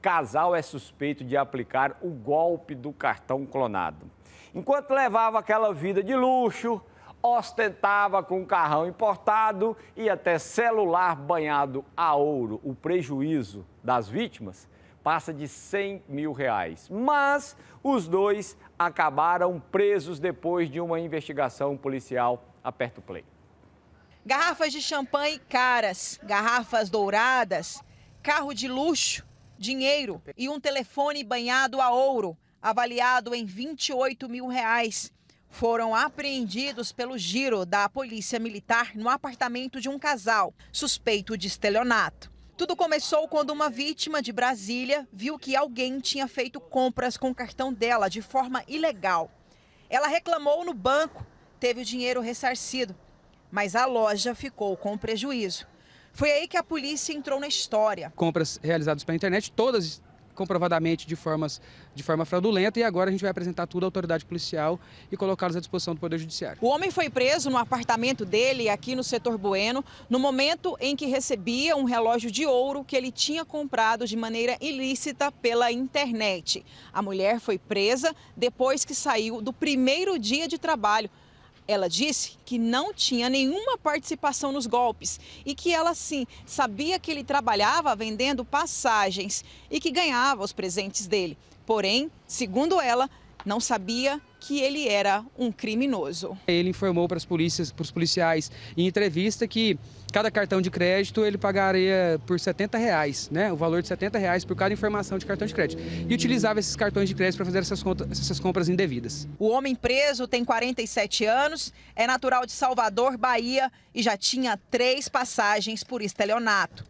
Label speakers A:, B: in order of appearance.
A: casal é suspeito de aplicar o golpe do cartão clonado. Enquanto levava aquela vida de luxo, ostentava com um carrão importado e até celular banhado a ouro. O prejuízo das vítimas passa de 100 mil reais. Mas os dois acabaram presos depois de uma investigação policial. aperto play.
B: Garrafas de champanhe caras, garrafas douradas, carro de luxo dinheiro e um telefone banhado a ouro, avaliado em 28 mil reais. Foram apreendidos pelo giro da polícia militar no apartamento de um casal, suspeito de estelionato. Tudo começou quando uma vítima de Brasília viu que alguém tinha feito compras com o cartão dela de forma ilegal. Ela reclamou no banco, teve o dinheiro ressarcido, mas a loja ficou com prejuízo. Foi aí que a polícia entrou na história.
C: Compras realizadas pela internet, todas comprovadamente de, formas, de forma fraudulenta e agora a gente vai apresentar tudo à autoridade policial
B: e colocá-los à disposição do Poder Judiciário. O homem foi preso no apartamento dele, aqui no setor Bueno, no momento em que recebia um relógio de ouro que ele tinha comprado de maneira ilícita pela internet. A mulher foi presa depois que saiu do primeiro dia de trabalho ela disse que não tinha nenhuma participação nos golpes e que ela sim sabia que ele trabalhava vendendo passagens e que ganhava os presentes dele. Porém, segundo ela, não sabia que ele era um criminoso.
C: Ele informou para, as polícias, para os policiais em entrevista que cada cartão de crédito ele pagaria por 70 reais, né? O valor de 70 reais por cada informação de cartão de crédito. E utilizava esses cartões de crédito para fazer essas, contas, essas compras indevidas.
B: O homem preso tem 47 anos, é natural de Salvador, Bahia e já tinha três passagens por estelionato.